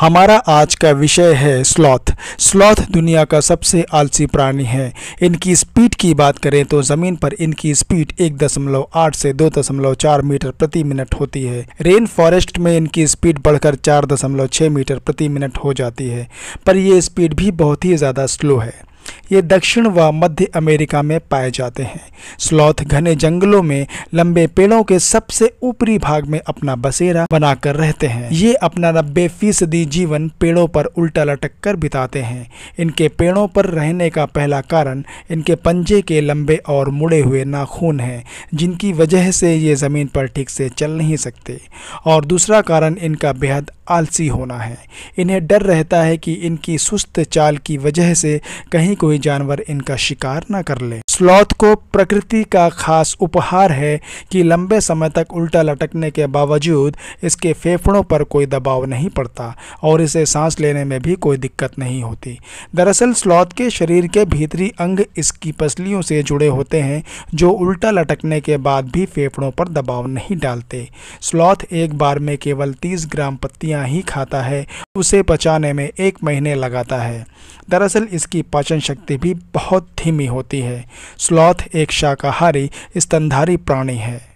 हमारा आज का विषय है स्लॉथ स्लॉथ दुनिया का सबसे आलसी प्राणी है इनकी स्पीड की बात करें तो ज़मीन पर इनकी स्पीड एक दशमलव आठ से दो दशमलव चार मीटर प्रति मिनट होती है रेन फॉरेस्ट में इनकी स्पीड बढ़कर चार दशमलव छः मीटर प्रति मिनट हो जाती है पर यह स्पीड भी बहुत ही ज़्यादा स्लो है ये दक्षिण व मध्य अमेरिका में पाए जाते हैं स्लॉथ घने जंगलों में लंबे पेड़ों के सबसे ऊपरी भाग में अपना बसेरा बनाकर रहते हैं ये अपना नब्बे फीसदी जीवन पेड़ों पर उल्टा लटक कर बिताते हैं इनके पेड़ों पर रहने का पहला कारण इनके पंजे के लंबे और मुड़े हुए नाखून हैं जिनकी वजह से ये ज़मीन पर ठीक से चल नहीं सकते और दूसरा कारण इनका बेहद आलसी होना है इन्हें डर रहता है कि इनकी सुस्त चाल की वजह से कहीं कोई जानवर इनका शिकार न कर ले स्लॉथ को प्रकृति का खास उपहार है कि लंबे समय तक उल्टा लटकने के बावजूद इसके फेफड़ों पर कोई दबाव नहीं पड़ता और इसे सांस लेने में भी कोई दिक्कत नहीं होती दरअसल स्लॉथ के शरीर के भीतरी अंग इसकी पसलियों से जुड़े होते हैं जो उल्टा लटकने के बाद भी फेफड़ों पर दबाव नहीं डालते स्लॉथ एक बार में केवल 30 ग्राम पत्तियां ही खाता है उसे पचाने में एक महीने लगाता है दरअसल इसकी पाचन शक्ति भी बहुत धीमी होती है स्लॉथ एक शाकाहारी स्तनधारी प्राणी है